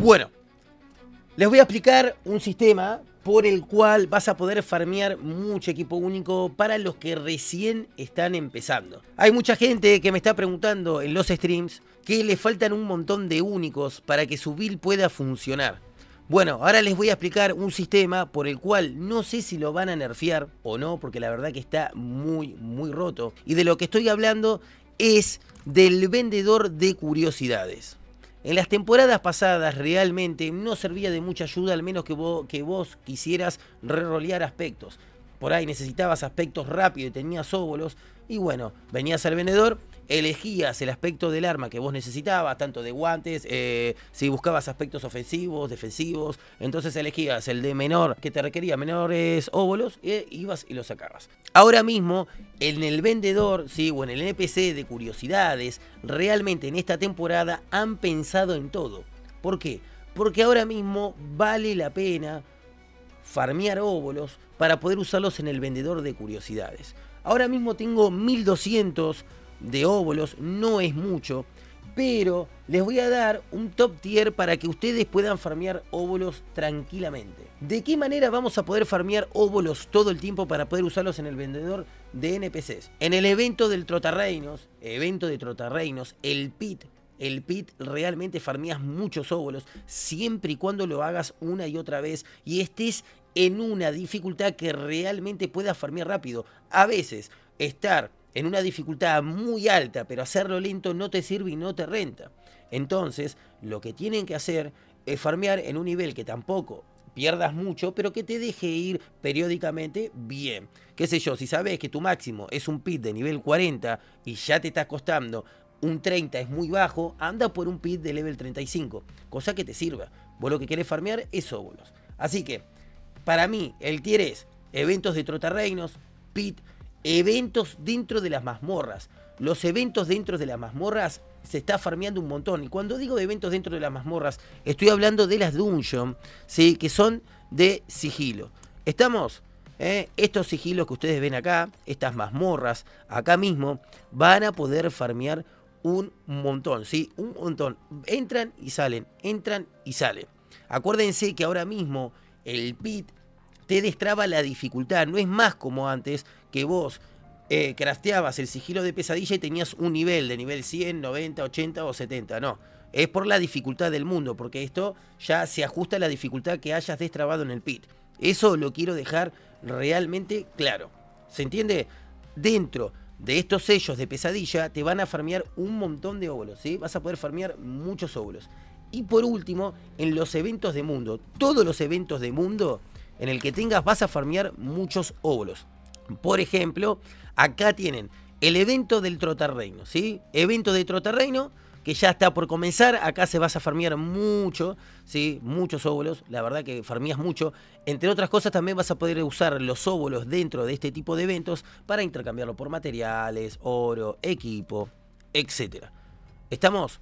Bueno, les voy a explicar un sistema por el cual vas a poder farmear mucho equipo único para los que recién están empezando. Hay mucha gente que me está preguntando en los streams que le faltan un montón de únicos para que su build pueda funcionar. Bueno, ahora les voy a explicar un sistema por el cual no sé si lo van a nerfear o no, porque la verdad que está muy, muy roto. Y de lo que estoy hablando es del vendedor de curiosidades. En las temporadas pasadas realmente no servía de mucha ayuda, al menos que vos, que vos quisieras aspectos. Por ahí necesitabas aspectos rápido y tenías óvulos. Y bueno, venías al vendedor, elegías el aspecto del arma que vos necesitabas, tanto de guantes, eh, si buscabas aspectos ofensivos, defensivos, entonces elegías el de menor que te requería menores óbolos e ibas y lo sacabas. Ahora mismo, en el vendedor, sí, o en el NPC de curiosidades, realmente en esta temporada han pensado en todo. ¿Por qué? Porque ahora mismo vale la pena farmear óbolos para poder usarlos en el vendedor de curiosidades. Ahora mismo tengo 1200 de óvulos no es mucho, pero les voy a dar un top tier para que ustedes puedan farmear óvulos tranquilamente. ¿De qué manera vamos a poder farmear óvulos todo el tiempo para poder usarlos en el vendedor de NPCs? En el evento del Trotarreinos, evento de Trotarreinos, el PIT, el pit realmente farmeas muchos óvulos siempre y cuando lo hagas una y otra vez y estés en una dificultad que realmente puedas farmear rápido. A veces estar en una dificultad muy alta, pero hacerlo lento no te sirve y no te renta. Entonces, lo que tienen que hacer es farmear en un nivel que tampoco pierdas mucho, pero que te deje ir periódicamente bien. Qué sé yo, si sabes que tu máximo es un pit de nivel 40 y ya te estás costando un 30 es muy bajo, anda por un pit de level 35, cosa que te sirva. Vos lo que querés farmear es óvulos. Así que, para mí, el tier es eventos de trotarreinos, pit, eventos dentro de las mazmorras. Los eventos dentro de las mazmorras se está farmeando un montón. Y cuando digo eventos dentro de las mazmorras, estoy hablando de las dungeon, ¿sí? que son de sigilo. ¿Estamos? ¿eh? estos sigilos que ustedes ven acá, estas mazmorras, acá mismo, van a poder farmear un montón, ¿sí? Un montón. Entran y salen, entran y salen. Acuérdense que ahora mismo el pit te destraba la dificultad. No es más como antes que vos eh, crafteabas el sigilo de pesadilla y tenías un nivel de nivel 100, 90, 80 o 70. No, es por la dificultad del mundo, porque esto ya se ajusta a la dificultad que hayas destrabado en el pit. Eso lo quiero dejar realmente claro. ¿Se entiende? Dentro de estos sellos de pesadilla te van a farmear un montón de óvulos, ¿sí? Vas a poder farmear muchos óvulos. Y por último, en los eventos de mundo, todos los eventos de mundo en el que tengas vas a farmear muchos óvulos. Por ejemplo, acá tienen el evento del Trotarreino, ¿sí? Evento de Trotarreino que ya está por comenzar. Acá se vas a farmear mucho, ¿sí? Muchos óvulos. La verdad que farmeas mucho. Entre otras cosas, también vas a poder usar los óvulos dentro de este tipo de eventos para intercambiarlo por materiales, oro, equipo, etc. ¿Estamos?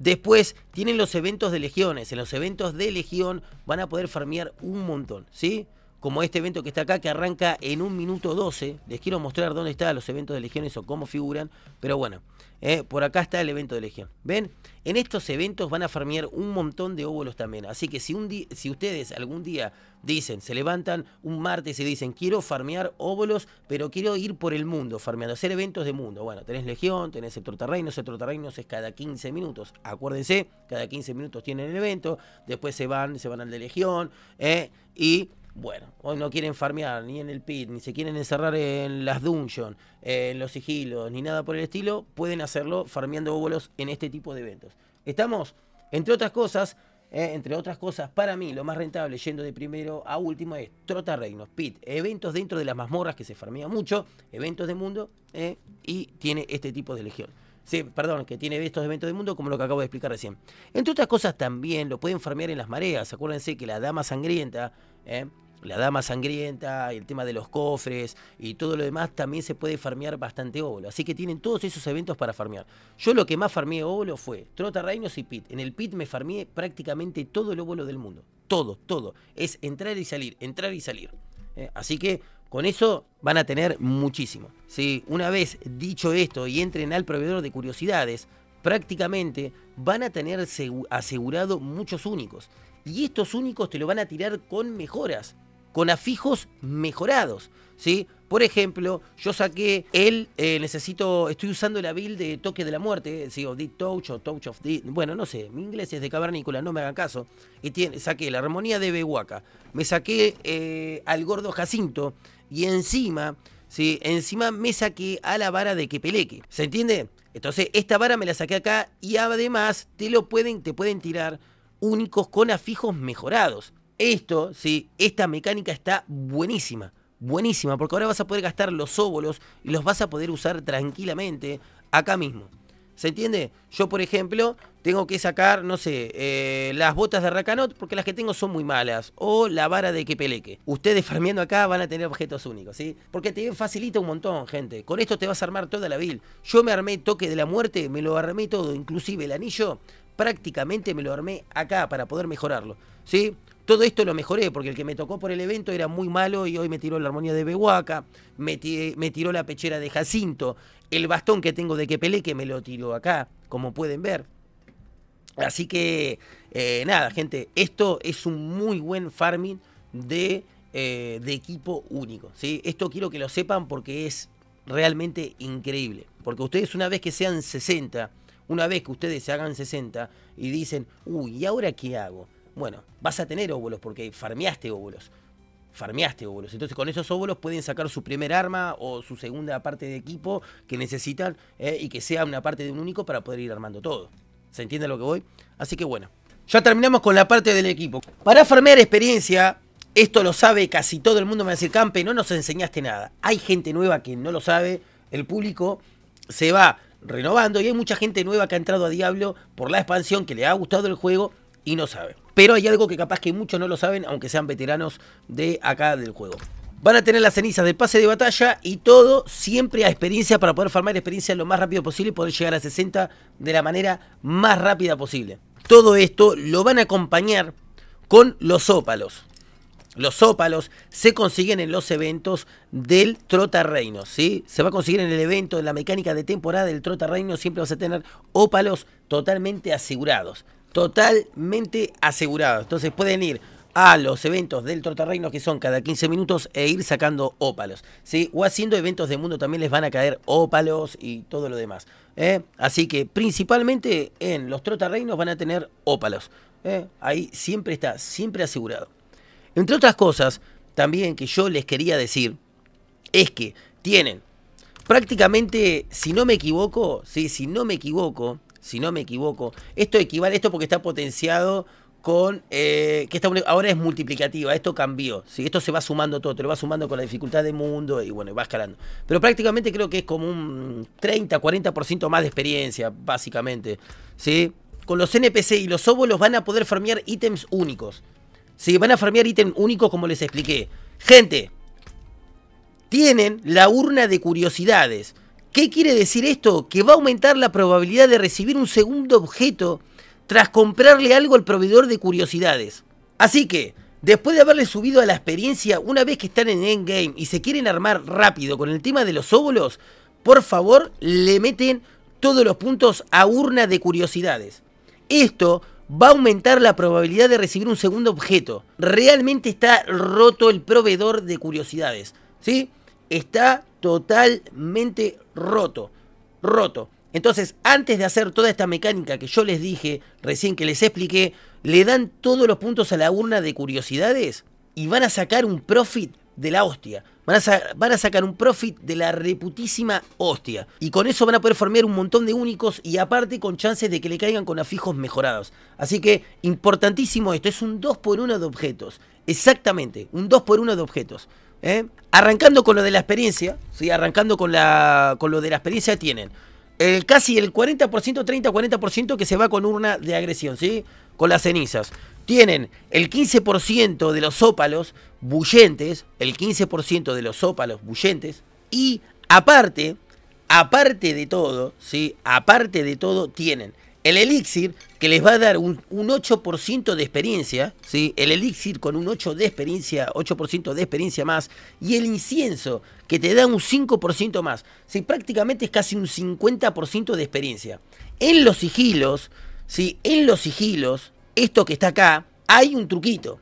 Después tienen los eventos de legiones. En los eventos de legión van a poder farmear un montón, ¿sí? como este evento que está acá, que arranca en un minuto 12. Les quiero mostrar dónde están los eventos de legiones o cómo figuran, pero bueno, eh, por acá está el evento de legión. ¿Ven? En estos eventos van a farmear un montón de óvulos también. Así que si, un si ustedes algún día dicen, se levantan un martes y dicen, quiero farmear óvulos, pero quiero ir por el mundo farmeando, hacer eventos de mundo. Bueno, tenés legión, tenés el trotarreinos, el es cada 15 minutos. Acuérdense, cada 15 minutos tienen el evento, después se van, se van al de legión, eh, y bueno, hoy no quieren farmear ni en el pit, ni se quieren encerrar en las dungeons, en los sigilos, ni nada por el estilo, pueden hacerlo farmeando óvulos en este tipo de eventos. Estamos, entre otras cosas, eh, entre otras cosas, para mí lo más rentable, yendo de primero a último, es Trota Reinos, Pit, eventos dentro de las mazmorras que se farmea mucho, eventos de mundo, eh, y tiene este tipo de legión. Sí, perdón, que tiene estos eventos del mundo, como lo que acabo de explicar recién. Entre otras cosas también lo pueden farmear en las mareas. Acuérdense que la dama sangrienta, ¿eh? la dama sangrienta, y el tema de los cofres y todo lo demás también se puede farmear bastante óvulo. Así que tienen todos esos eventos para farmear. Yo lo que más farmeé óvulo fue Trota Reinos y Pit. En el Pit me farmeé prácticamente todo el óvulo del mundo. Todo, todo. Es entrar y salir, entrar y salir. ¿Eh? Así que con eso van a tener muchísimo. Si una vez dicho esto y entren al proveedor de curiosidades, prácticamente van a tener asegurado muchos únicos. Y estos únicos te lo van a tirar con mejoras, con afijos mejorados. ¿sí? Por ejemplo, yo saqué el, eh, necesito, estoy usando la build de Toque de la Muerte, eh, ¿sí? o Touch o Touch of Deep, bueno, no sé, mi inglés es de cavernícola, no me hagan caso. Y saqué la armonía de Behuaca, me saqué eh, al gordo Jacinto, y encima, ¿sí? encima me saqué a la vara de que peleque. ¿Se entiende? Entonces, esta vara me la saqué acá y además te lo pueden, te pueden tirar únicos con afijos mejorados. Esto, ¿sí? esta mecánica está buenísima. Buenísima, porque ahora vas a poder gastar los óvulos y los vas a poder usar tranquilamente acá mismo. ¿Se entiende? Yo, por ejemplo, tengo que sacar, no sé, eh, las botas de Rakanot porque las que tengo son muy malas. O la vara de Quepeleque. Ustedes farmeando acá van a tener objetos únicos, ¿sí? Porque te facilita un montón, gente. Con esto te vas a armar toda la build. Yo me armé toque de la muerte, me lo armé todo, inclusive el anillo prácticamente me lo armé acá para poder mejorarlo. ¿Sí? Todo esto lo mejoré, porque el que me tocó por el evento era muy malo y hoy me tiró la armonía de Behuaca, me, tiró la pechera de Jacinto, el bastón que tengo de Quepele que me lo tiró acá, como pueden ver. Así que, eh, nada, gente, esto es un muy buen farming eh, de, equipo único. ¿sí? Esto quiero que lo sepan porque es realmente increíble. Porque ustedes una vez que sean 60, una vez que ustedes se hagan 60 y dicen, uy, ¿y ahora qué hago? Bueno, vas a tener óvulos porque farmeaste óvulos. Farmeaste óvulos. Entonces con esos óvulos pueden sacar su primer arma o su segunda parte de equipo que necesitan eh, y que sea una parte de un único para poder ir armando todo. ¿Se entiende lo que voy? Así que bueno, ya terminamos con la parte del equipo. Para farmear experiencia, esto lo sabe casi todo el mundo, me va a decir, Campe, no nos enseñaste nada. Hay gente nueva que no lo sabe, el público se va renovando y hay mucha gente nueva que ha entrado a Diablo por la expansión que le ha gustado el juego y no sabe. Pero hay algo que capaz que muchos no lo saben, aunque sean veteranos de acá del juego. Van a tener las cenizas del pase de batalla y todo siempre a experiencia para poder farmar experiencia lo más rápido posible y poder llegar a 60 de la manera más rápida posible. Todo esto lo van a acompañar con los ópalos. Los ópalos se consiguen en los eventos del Trota Reino, ¿sí? Se va a conseguir en el evento, en la mecánica de temporada del Trota Reino, siempre vas a tener ópalos totalmente asegurados totalmente asegurado. Entonces pueden ir a los eventos del Trotarreino que son cada 15 minutos e ir sacando ópalos. ¿sí? O haciendo eventos de mundo también les van a caer ópalos y todo lo demás. ¿eh? Así que principalmente en los Trotarreinos van a tener ópalos. ¿eh? Ahí siempre está, siempre asegurado. Entre otras cosas, también que yo les quería decir es que tienen prácticamente, si no me equivoco, ¿sí? si no me equivoco, si no me equivoco. Esto equivale, a esto porque está potenciado con eh, que ahora es multiplicativa, esto cambió, Si esto se va sumando todo, te lo va sumando con la dificultad del mundo y bueno, va escalando. Pero prácticamente creo que es como un 30, 40% más de experiencia, básicamente. ¿sí? Con los NPC y los óvulos van a poder farmear ítems únicos. ¿sí? Van a farmear ítems únicos como les expliqué. Gente, tienen la urna de curiosidades. ¿Qué quiere decir esto? Que va a aumentar la probabilidad de recibir un segundo objeto tras comprarle algo al proveedor de curiosidades. Así que, después de haberle subido a la experiencia una vez que están en Endgame y se quieren armar rápido con el tema de los óvulos, por favor le meten todos los puntos a urna de curiosidades. Esto va a aumentar la probabilidad de recibir un segundo objeto. Realmente está roto el proveedor de curiosidades. ¿Sí? Está totalmente roto, roto. Entonces, antes de hacer toda esta mecánica que yo les dije, recién que les expliqué, le dan todos los puntos a la urna de curiosidades y van a sacar un profit de la hostia. Van a, van a sacar un profit de la reputísima hostia. Y con eso van a poder formear un montón de únicos y aparte con chances de que le caigan con afijos mejorados. Así que, importantísimo esto, es un 2x1 de objetos. Exactamente, un 2x1 de objetos. ¿eh? Arrancando con lo de la experiencia, ¿sí? arrancando con, la, con lo de la experiencia tienen el, casi el 40%, 30-40% que se va con urna de agresión, ¿sí? Con las cenizas. Tienen el 15% de los ópalos bullentes, el 15% de los ópalos bullentes y aparte, aparte de todo, ¿sí? Aparte de todo tienen el elixir que les va a dar un, 8% de experiencia, ¿sí? el elixir con un 8% de experiencia, 8% de experiencia más, y el incienso que te da un 5% más, ¿sí? prácticamente es casi un 50% de experiencia. En los sigilos, ¿sí? en los sigilos, esto que está acá, hay un truquito,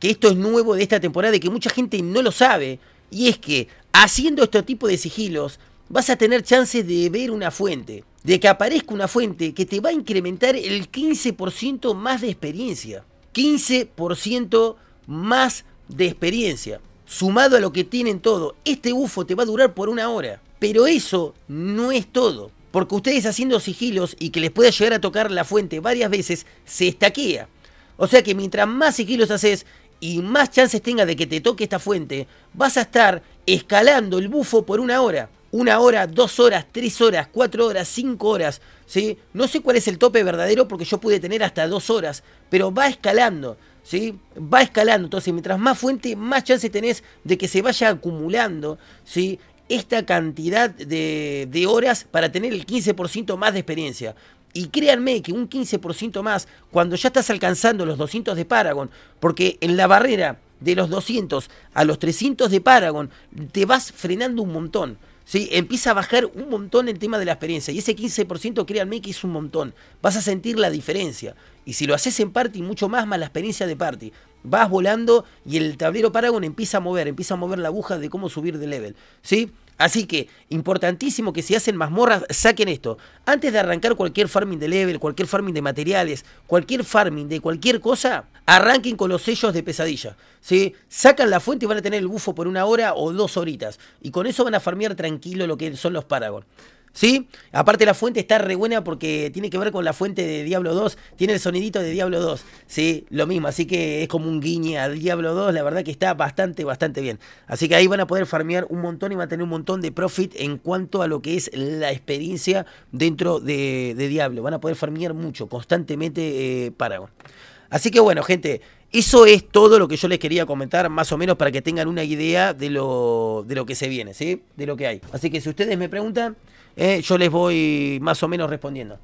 que esto es nuevo de esta temporada y que mucha gente no lo sabe, y es que haciendo este tipo de sigilos vas a tener chances de ver una fuente de que aparezca una fuente que te va a incrementar el 15% más de experiencia. 15% más de experiencia. Sumado a lo que tienen todo, este bufo te va a durar por una hora. Pero eso no es todo. Porque ustedes haciendo sigilos y que les pueda llegar a tocar la fuente varias veces, se estaquea. O sea que mientras más sigilos haces y más chances tengas de que te toque esta fuente, vas a estar escalando el bufo por una hora una hora, dos horas, tres horas, cuatro horas, cinco horas. ¿sí? No sé cuál es el tope verdadero porque yo pude tener hasta dos horas, pero va escalando. ¿Sí? Va escalando, entonces mientras más fuente, más chance tenés de que se vaya acumulando, ¿sí? Esta cantidad de, de horas para tener el 15% más de experiencia. Y créanme que un 15% más, cuando ya estás alcanzando los 200 de Paragon, porque en la barrera de los 200 a los 300 de Paragon te vas frenando un montón. ¿sí? empieza a bajar un montón el tema de la experiencia. Y ese 15%, créanme que es un montón. Vas a sentir la diferencia. Y si lo haces en party, mucho más, más la experiencia de party. Vas volando y el tablero Paragon empieza a mover, empieza a mover la aguja de cómo subir de level. ¿Sí? Así que, importantísimo que si hacen mazmorras, saquen esto. Antes de arrancar cualquier farming de level, cualquier farming de materiales, cualquier farming de cualquier cosa, arranquen con los sellos de pesadilla. Sacan la fuente y van a tener el bufo por una hora o dos horitas. Y con eso van a farmear tranquilo lo que son los Paragon. ¿Sí? Aparte la fuente está re buena porque tiene que ver con la fuente de Diablo 2, tiene el sonidito de Diablo 2, ¿sí? Lo mismo, así que es como un guiñe al Diablo 2, la verdad que está bastante, bastante bien. Así que ahí van a poder farmear un montón y van a tener un montón de profit en cuanto a lo que es la experiencia dentro de, Diablo. Van a poder farmear mucho, constantemente eh, Paragon. Así que bueno, gente, eso es todo lo que yo les quería comentar, más o menos para que tengan una idea de lo, de lo que se viene, ¿sí? De lo que hay. Así que si ustedes me preguntan, eh, yo les voy más o menos respondiendo.